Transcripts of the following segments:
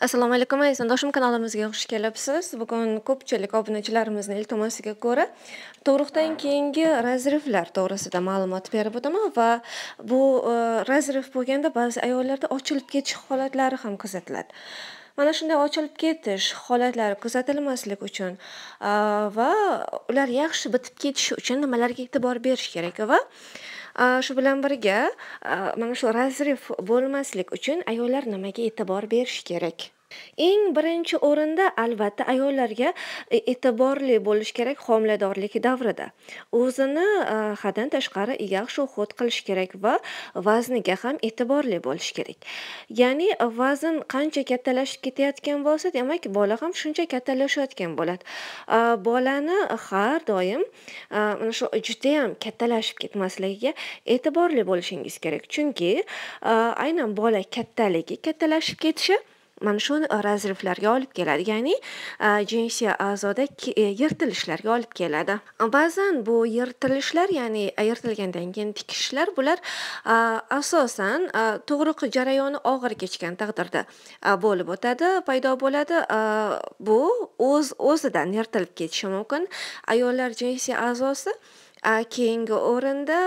assalomu alaykum aziz doshim kanalimizga xush kelibsiz bugun ko'pchilik obunachilarimizni iltimosiga ko'ra tug'ruqdan keyingi razrivlar to'g'risida ma'lumot berib o'taman va bu e, razriv bo'lganda ba'zi ayollarda ochilib ketish holatlari ham kuzatiladi mana shunday ochilib ketish holatlari kuzatilmasligi uchun e, va ular yaxshi bitib ketishi uchun nimalarga e'tibor berish kerak va shu bilan birga mana shu razryov bo'lmaslik uchun ayollar nimaga e'tibor berishi kerak Eng birinchi o'rinda albatta ayollarga e, e'tiborli bo'lish kerak homiladorlik davrida. O'zini e, haddan tashqari yaxshi hid qilish kerak va vazniga ham e'tiborli bo'lish kerak. Ya'ni vazn qancha kattalashib ketayotgan bo'lsa, demak bola ham shuncha kattalashayotgan bo'ladi. E, bolani har doim mana shu judayam kattalashib ketmasligiga e'tiborli bo'lishingiz kerak. Chunki aynan bola kattaligi kattalashib ketishi mana shu e, razrivlarga olib keladi ya'ni e, jinsiy a'zoda e, yirtilishlarga olib keladi ba'zan bu yirtilishlar ya'ni yirtilgandan keyin tikishlar bular asosan tug'ruq jarayoni og'ir kechgan taqdirda bo'lib o'tadi paydo bo'ladi bu o'z o'zidan yirtilib ketishi mumkin ayollar jinsiy a'zosi keyingi o'rinda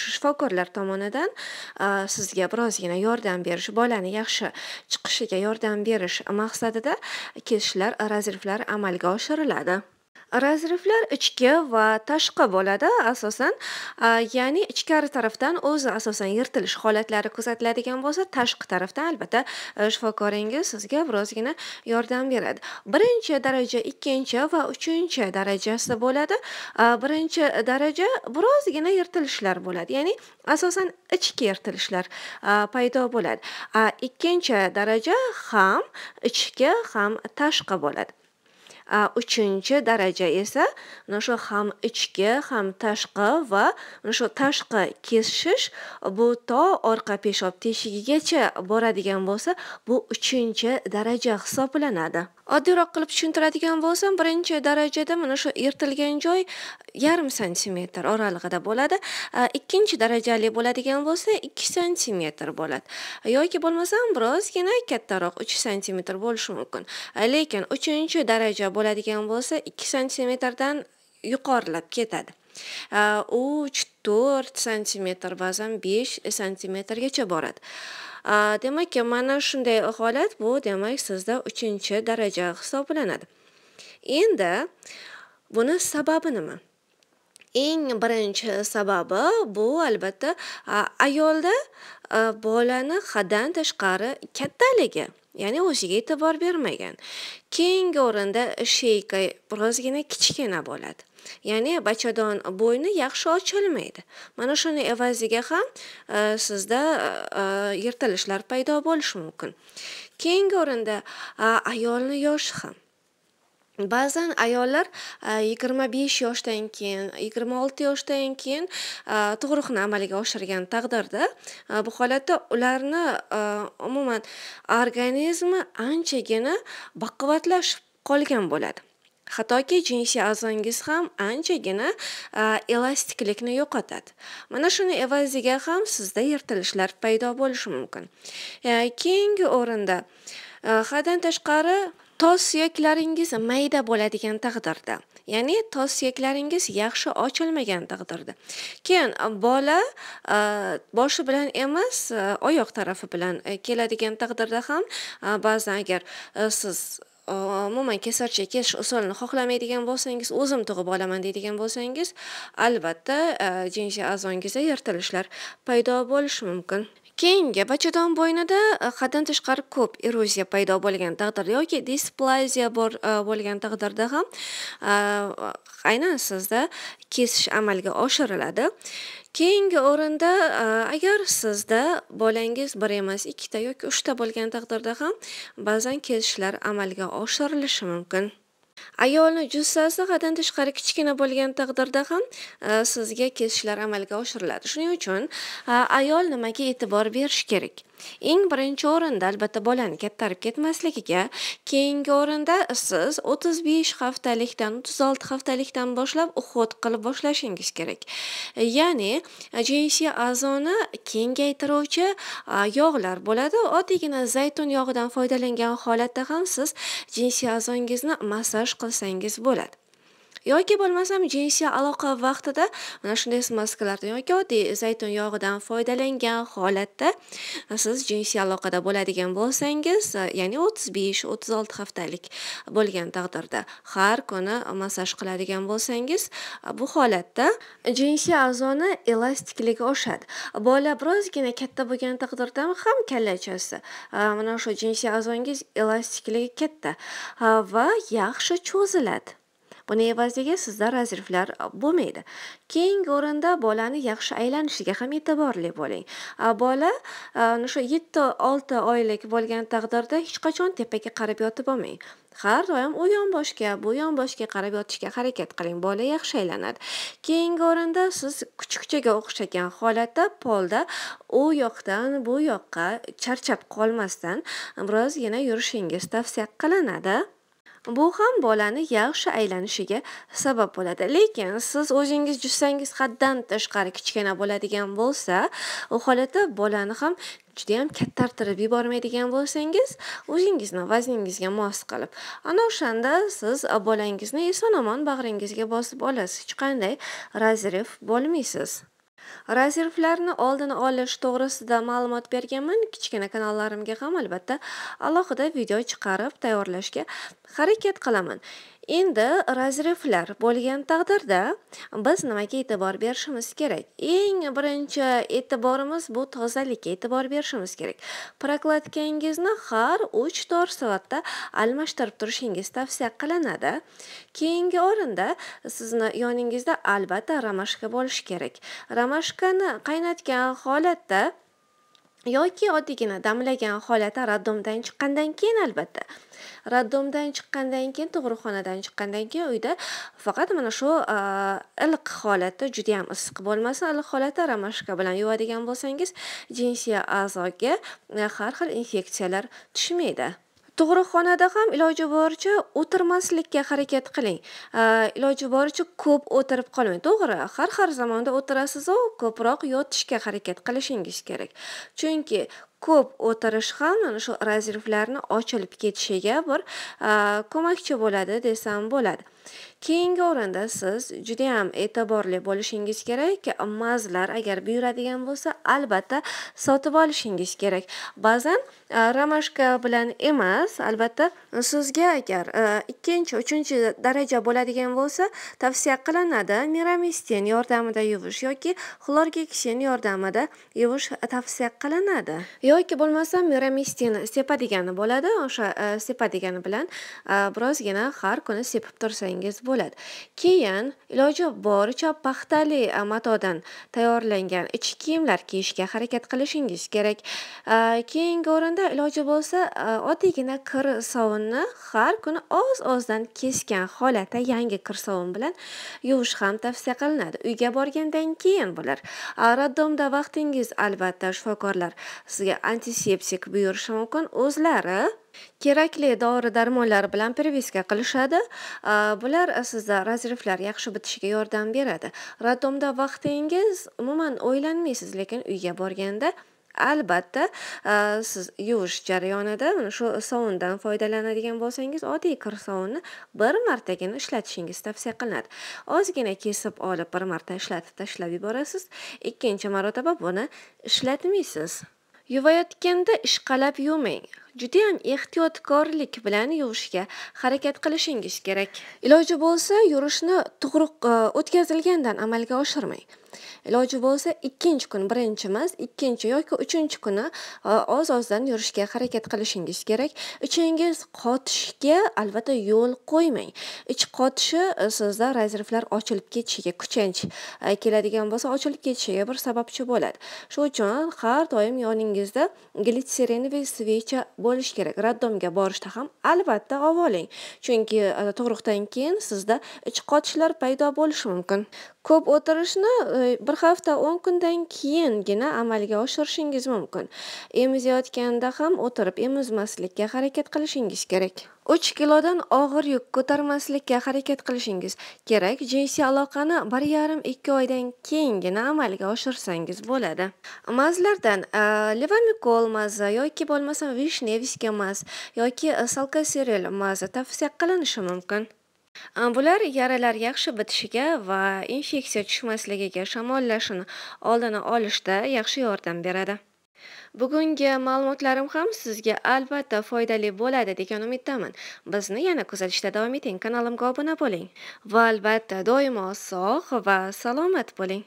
shu shifokorlar tomonidan sizga birozgina yordam berish bolani yaxshi chiqishiga yordam berish maqsadida kesishlar razredlar amalga oshiriladi Razriflar ichki va tashqi bo'ladi, asosan, ya'ni ichkari tarafdan o'zi asosan yirtilish holatlari kuzatiladigan bo'lsa, tashqi tarafdan albatta e, shifokoringiz sizga birozgina yordam beradi. Birinchi daraja, ikkinchi va uchinchi darajasi bo'ladi. Birinchi daraja birozgina yirtilishlar bo'ladi, ya'ni asosan ichki yirtilishlar paydo bo'ladi. Ikkinchi daraja ham ichki, ham tashqi bo'ladi. uchinchi daraja esa mana shu ham ichki ham tashqi va mana shu tashqi kesishish bu to orqa peshob teshigigacha boradigan bo'lsa bu uchinchi daraja hisoblanadi Oddiyroq qilib tushuntiradigan bo'lsam, birinchi darajada mana shu yirtilgan joy yarim santimetr oralig'ida bo'ladi. Ikkinchi darajali bo'ladigan bo'lsa, 2 santimetr bo'ladi. Yoki bo'lmasam birozgina kattaroq 3 santimetr bo'lishi mumkin. Lekin uchinchi daraja bo'ladigan bo'lsa, 2 santimetrdan yuqorilab ketadi. u 4 santimetr ba'zan 5 santimetrgacha boradi demak mana shunday holat bu demak sizda 3 daraja hisoblanadi endi buni sababi nima eng birinchi sababi bu albatta ayolda bolani haddan tashqari kattaligi ya'ni o'ziga e'tibor bermagan keyingi o'rinda sheyka birozgina kichkina bo'ladi ya'ni bachadon bo'yni yaxshi ochilmaydi mana shuni evaziga ham e, sizda e, yirtilishlar paydo bo'lishi mumkin keyingi o'rinda ayolni yoshi ham Ba'zan ayollar 25 e, yoshdan keyin, 26 yoshdan keyin e, tug'ruqni amalga oshirgan taqdirda e, bu holatda ularni umuman organizmi anchagina baquvvatlashib qolgan bo'ladi. Hattoki jinsiy a'zongiz ham anchagina elastiklikni yo'qotadi. Mana shuni evaziga ham sizda yirtilishlar paydo bo'lishi mumkin. Keyingi o'rinda haddan tashqari tos suyaklaringiz mayda bo'ladigan taqdirda ya'ni tos suyaklaringiz yaxshi ochilmagan taqdirda keyin e, bola e, boshi bilan emas e, oyoq tarafi bilan keladigan taqdirda ham ba'zan agar siz umuman kesarcha kesish usulini xohlamaydigan bo'lsangiz o'zim tug'ib olaman deydigan bo'lsangiz albatta jinsiy a'zongizda yirtilishlar paydo bo'lishi mumkin keyingi bachadon bo'ynida e, haddan tashqari ko'p eroziya paydo bo'lgan taqdirda yoki displaziya bor e, bo'lgan taqdirda ham e, aynan sizda kesish amalga oshiriladi keyingi o'rinda agar sizda bolangiz bir emas ikkita yoki uchta bo'lgan taqdirda ham ba'zan kesishlar amalga oshirilishi mumkin ayolni jussasi haddan tashqari kichkina bo'lgan taqdirda ham e, sizga kesishlar amalga oshiriladi shuning uchun e, ayol nimaga e'tibor berish kerak eng birinchi o'rinda albatta bolani kattarib ketmasligiga keyingi o'rinda siz o'ttiz besh haftalikdan o'ttiz olti haftalikdan boshlab уход qilib boshlashingiz kerak ya'ni jinsiy a'zoni kengaytiruvchi yog'lar bo'ladi oddiygina zaytun yog'idan foydalangan holatda ham siz jinsiy a'zongizni massaj qilsangiz bo'ladi yoki bo'lmasam jinsiy aloqa vaqtida mana shunday smaskalardan yoki oddiy zaytun yog'idan foydalangan holatda siz jinsiy aloqada bo'ladigan bo'lsangiz ya'ni o'ttiz besh o'ttiz olti haftalik bo'lgan taqdirda har kuni massaj qiladigan bo'lsangiz bu holatda jinsiy a'zoni elastikligi oshadi bola birozgina katta bo'lgan taqdirda ham kallachasi mana shu jinsiy a'zongiz elastikligi katta va yaxshi cho'ziladi buni evaziga sizda razriflar bo'lmaydi keyingi o'rinda bolani yaxshi aylanishiga ham e'tiborli bo'ling bola o'sha yetti olti oylik bo'lgan taqdirda hech qachon tepaga qarab yotib olmang har doim u yon boshga bu yon boshga qarab yotishga harakat qiling bola yaxshi aylanadi keyingi o'rinda siz kuchukchaga o'xshagan holatda polda u yoqdan bu yoqqa charchab qolmasdan biroz yana yurishingiz tavsiya qilinadi bu ham bolani yaxshi aylanishiga sabab bo'ladi lekin siz o'zingiz jussangiz haddan tashqari kichkina bo'ladigan bo'lsa u holatda bolani ham judayam kattartirib yubormaydigan bo'lsangiz o'zingizni vazningizga mos qilib ana o'shanda siz bolangizni eson omon bag'ringizga bosib olasiz hech qanday razref bo'lmaysiz rezervlarni oldini olish to'g'risida ma'lumot berganman kichkina kanallarimga ham albatta alohida video chiqarib tayyorlashga harakat qilaman endi razreflar bo'lgan taqdirda biz nimaga e'tibor berishimiz kerak eng birinchi e'tiborimiz bu tozalikka e'tibor berishimiz kerak prokladkangizni har uch to'rt soatda almashtirib turishingiz tavsiya qilinadi keyingi o'rinda sizni yoningizda albatta ramashka bo'lishi kerak ramashkani qaynatgan holatda yoki oddiygina damlagan holati raddomdan chiqqandan keyin albatta raddomdan chiqqandan keyin tug'ruqxonadan chiqqandan keyin uyda faqat mana shu iliq holatda juda yam issiq bo'lmasin iliq holatda ramashka bilan yuvadigan bo'lsangiz jinsiy a'zoga e, har xil infeksiyalar tushmaydi xonada ham iloji boricha o'tirmaslikka harakat qiling iloji boricha ko'p o'tirib qolmang to'g'ri har har zamonda o'tirasizu ko'proq yotishga harakat qilishingiz kerak chunki ko'p o'tirish ham mana shu rezervlarni ochilib ketishiga bir ko'makchi bo'ladi desam bo'ladi keyingi o'rinda siz judayam e'tiborli bo'lishingiz kerak mazlar agar buyuradigan bo'lsa albatta sotib olishingiz kerak ba'zan ramashka bilan emas albatta sizga agar ikkinchi uchinchi daraja bo'ladigan bo'lsa tavsiya qilinadi miramisten yordamida yuvish yoki xlorgeksin yordamida yuvish tavsiya qilinadi yoki bo'lmasam miramistin sepa degani bo'ladi o'sha e, sepa degani bilan e, birozgina har kuni sepib tursangiz bo'ladi keyin iloji boricha paxtali e, matodan tayyorlangan ichki kiyimlar kiyishga harakat qilishingiz kerak keyingi o'rinda iloji bo'lsa oddiygina kir sovunni har kuni oz ozdan kesgan holatda yangi kir sovun bilan yuvish ham tavsiya qilinadi uyga borgandan keyin bular roddomda vaqtingiz albatta shifokorlar sizga antiseptik buyurishi mumkin o'zlari kerakli dori darmonlar bilan перевеска qilishadi bular sizda razriflar yaxshi bitishiga yordam beradi роддомda vaqtingiz umuman o'ylanmaysiz lekin uyga borganda albatta siz yuvish jarayonida mana shu sovundan foydalanadigan bo'lsangiz oddiy kir sovunni bir martagina ishlatishingiz tavsiya qilinadi ozgina kesib olib bir marta ishlatib tashlab yuborasiz ikkinchi marotaba buni ishlatmaysiz Yuvayotganda ishqalab yuvmang. Juda ham ehtiyotkorlik bilan yuvishga harakat qilishingiz kerak. Iloji bo'lsa, yurishni to'g'ri e, o'tkazilgandan amalga oshirmang. iloji bo'lsa ikkinchi kun birinchi emas ikkinchi yoki uchinchi kuni e, oz ozdan yurishga harakat qilishingiz kerak ichingiz qotishga albatta yo'l qo'ymang ich qotishi e, sizda rezervlar ochilib ketishiga kuchanch e, keladigan bo'lsa ochilib ketishiga bir sababchi bo'ladi shuning uchun har doim yoningizda glitserinovый svecha bo'lishi kerak роддомga borishda ham albatta olib oling chunki tug'ruqdan keyin sizda ich qotishlar paydo bo'lishi mumkin ko'p o'tirishni e, bir hafta o'n kundan keyingina amalga oshirishingiz mumkin emizayotganda ham o'tirib emizmaslikka harakat qilishingiz kerak uch kilodan og'ir yuk ko'tarmaslikka harakat qilishingiz kerak jinsiy aloqani bir yarim ikki oydan keyingina amalga oshirsangiz bo'ladi mazlardan e, levamikol mazi yoki bo'lmasam vishnevskiy maz yoki e, salkaseril mazi tavsiya qilinishi mumkin Bular yaralar yaxshi bitishiga va infeksiya tushmasligiga shamollashini oldini olishda yaxshi yordam beradi. Bugungi ma'lumotlarim ham sizga albatta foydali bo'ladi degan umiddaman. Bizni yana kuzatishda davom eting, kanalimga obuna bo'ling va albatta doimo sog' va salomat bo'ling.